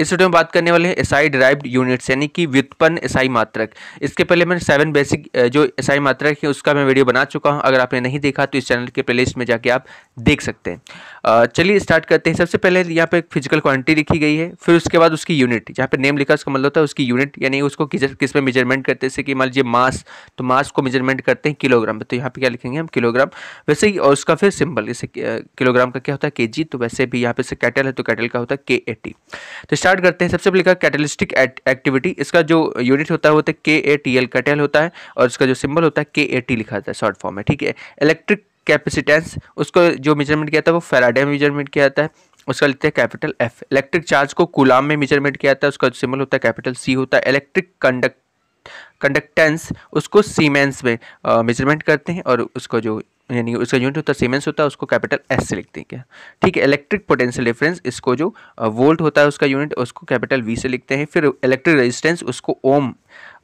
इस वीडियो में बात करने वाले हैं एसआई डिराइव्ड यूनिट्स यानी कि व्युत्पन्न एसआई मात्रक इसके पहले मैंने सेवन बेसिक जो एसआई मात्रक है उसका मैं वीडियो बना चुका हूं अगर आपने नहीं देखा तो इस चैनल के प्ले में जाके आप देख सकते हैं चलिए स्टार्ट करते हैं सबसे पहले यहाँ पर फिजिकल क्वान्टिटी लिखी गई है फिर उसके बाद उसकी यूनिट जहाँ पर नेम लिखा उसका मतलब होता है उसकी यूनिट यानी उसको किस किस मेजरमेंट करते हैं जैसे कि मान लीजिए मास तो मास को मेजरमेंट करते हैं किलोग्राम तो यहाँ पे क्या लिखेंगे हम किलोग्राम वैसे ही और उसका फिर सिंबल जैसे किलोग्राम का क्या होता है के तो वैसे भी यहाँ पे कैटल है तो कैटल का होता है के तो स्टार्ट करते हैं सबसे पहले का कैटलिस्टिक एक्टिविटी इसका जो यूनिट होता है वो के ए टी एल कैटेल होता है और इसका जो सिंबल होता है के ए टी लिखा जाता है शॉर्ट फॉर्म में ठीक है इलेक्ट्रिक कैपेसिटेंस उसको जो मेजरमेंट किया है वो फेराडे में मेजरमेंट किया जाता है उसका लिखते हैं कैपिटल एफ इलेक्ट्रिक चार्ज को कुलाम में मेजरमेंट किया जाता है उसका सिंबल होता है कैपिटल सी होता है इलेक्ट्रिक कंडक्ट कंडक्टेंस उसको सीमेंस में मेजरमेंट करते हैं और उसको जो यानी उसका यूनिट होता है सीमेंस होता है उसको कैपिटल एस से लिखते हैं क्या ठीक है इलेक्ट्रिक पोटेंशियल डिफरेंस इसको जो वोल्ट होता है उसका यूनिट उसको कैपिटल वी से लिखते हैं फिर इलेक्ट्रिक रेजिस्टेंस उसको ओम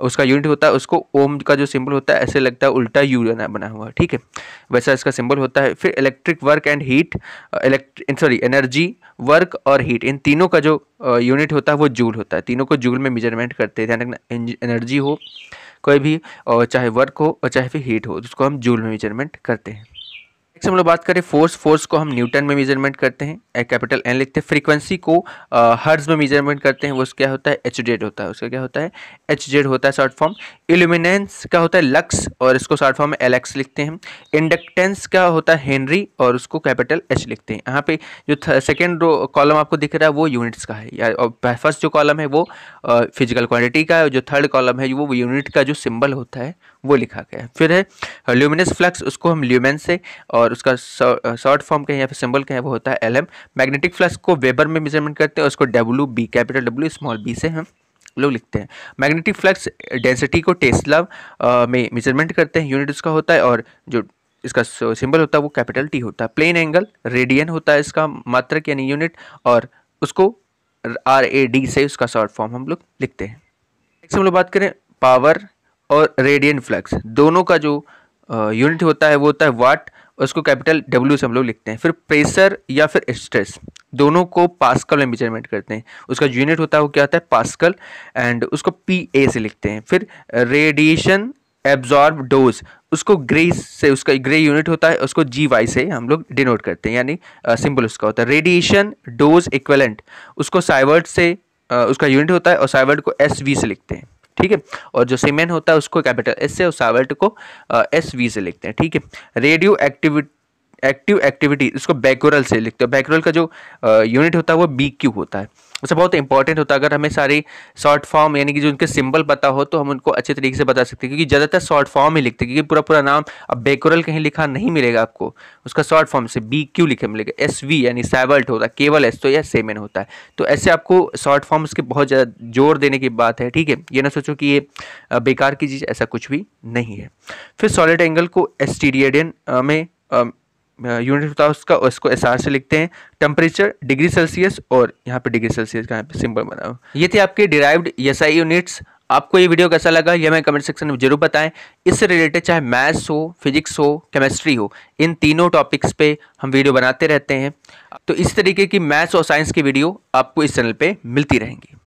उसका यूनिट होता है उसको ओम का जो सिंबल होता है ऐसे लगता है उल्टा यू बना हुआ ठीक है वैसा इसका सिंबल होता है फिर electric work and heat electric sorry energy work और हीट इन तीनों का जो यूनिट होता है वो जूल होता है तीनों को जूल में मेजरमेंट करते हैं ध्यान रखना एनर्जी हो कोई भी और चाहे वर्क हो और चाहे फिर हीट हो जिसको हम जूल में मेजरमेंट करते हैं नेक्स्ट हम लोग बात करें फोर्स फोर्स को हम न्यूटन में मेजरमेंट करते हैं कैपिटल एन लिखते हैं फ्रीक्वेंसी को हर्ज में मेजरमेंट करते हैं वो क्या होता है एच डेड होता है उसका क्या होता है एच डेड होता है शॉर्ट फॉर्म इल्यूमिनेंस का होता है लक्स और इसको शॉर्ट फॉर्म में एल एक्स लिखते हैं इंडक्टेंस का होता है हेनरी और उसको कैपिटल एच लिखते हैं यहाँ पे जो सेकेंड रो कॉलम आपको दिख रहा है वो यूनिट्स का है या फर्स्ट जो कॉलम है वो फिजिकल क्वान्टिटी का है जो थर्ड कॉलम है वो यूनिट का जो सिम्बल होता है वो लिखा गया है फिर है ल्यूमिनस फ्लक्स उसको हम ल्यूमेन से और उसका शॉर्ट फॉर्म कहें या फिर सिंबल क्या है वो होता है एल एम मैग्नेटिक फ्लक्स को वेबर में मेजरमेंट करते हैं उसको W B capital W small B से हम लोग लिखते हैं मैग्नेटिक फ्लक्स डेंसिटी को टेस्ला में मेजरमेंट करते हैं यूनिट उसका होता है और जो इसका सिंबल होता है वो कैपिटल टी होता है प्लेन एंगल रेडियन होता है इसका मात्रक यानी यूनिट और उसको आर ए डी से उसका शॉर्ट फॉर्म हम लोग लिखते हैं नेक्स्ट हम लोग बात करें पावर और रेडियन फ्लक्स दोनों का जो यूनिट होता है वो होता है वाट उसको कैपिटल डब्ल्यू से हम लोग लिखते हैं फिर प्रेशर या फिर स्ट्रेस दोनों को पास्कल में मेजरमेंट करते हैं उसका यूनिट होता है वो क्या होता है पास्कल एंड उसको पी ए से लिखते हैं फिर रेडिएशन एब्जॉर्ब डोज उसको ग्रे से उसका ग्रे यूनिट होता है उसको जी वाई से हम लोग डिनोट करते हैं यानी सिंबल uh, उसका होता है रेडिएशन डोज इक्वलेंट उसको साइवर्ट से आ, uh, उसका यूनिट होता है और साइवर्ट को एस वी से लिखते हैं ठीक है और जो सीमेन होता है उसको कैपिटल एस से और सावर्ट को एस वी से लिखते हैं ठीक है रेडियो एक्टिविटी एक्टिव एक्टिविटी इसको बैकोरल से लिखते हैं बैकोरल का जो यूनिट होता है वो बी क्यू होता है उससे बहुत इंपॉर्टेंट होता है अगर हमें सारी शॉर्ट फॉर्म यानी कि जो उनके सिंबल पता हो तो हम उनको अच्छे तरीके से बता सकते हैं क्योंकि ज़्यादातर शॉर्ट फॉर्म ही लिखते हैं क्योंकि पूरा पूरा नाम अब बेकुरल कहीं लिखा नहीं मिलेगा आपको उसका शॉर्ट फॉर्म से बी क्यू लिखे मिलेगा एस वी यानी सैवल्ट होता है केवल एस तो या सेमेन होता है तो ऐसे आपको शॉर्ट फॉर्म्स के बहुत ज़्यादा जोर देने की बात है ठीक है ये ना सोचो कि ये बेकार की चीज़ ऐसा कुछ भी नहीं है फिर सॉलिड एंगल को एस्टीडियडियन में यूनिट होता है उसका उसको एस से लिखते हैं टेम्परेचर डिग्री सेल्सियस और यहाँ पे डिग्री सेल्सियस का यहाँ पे सिंपल बना हुआ ये थे आपके डिराइव्ड एस यूनिट्स आपको ये वीडियो कैसा लगा ये हमें कमेंट सेक्शन में जरूर बताएं इससे रिलेटेड चाहे मैथ्स हो फिजिक्स हो केमिस्ट्री हो इन तीनों टॉपिक्स पे हम वीडियो बनाते रहते हैं तो इस तरीके की मैथ्स और साइंस की वीडियो आपको इस चैनल पर मिलती रहेंगी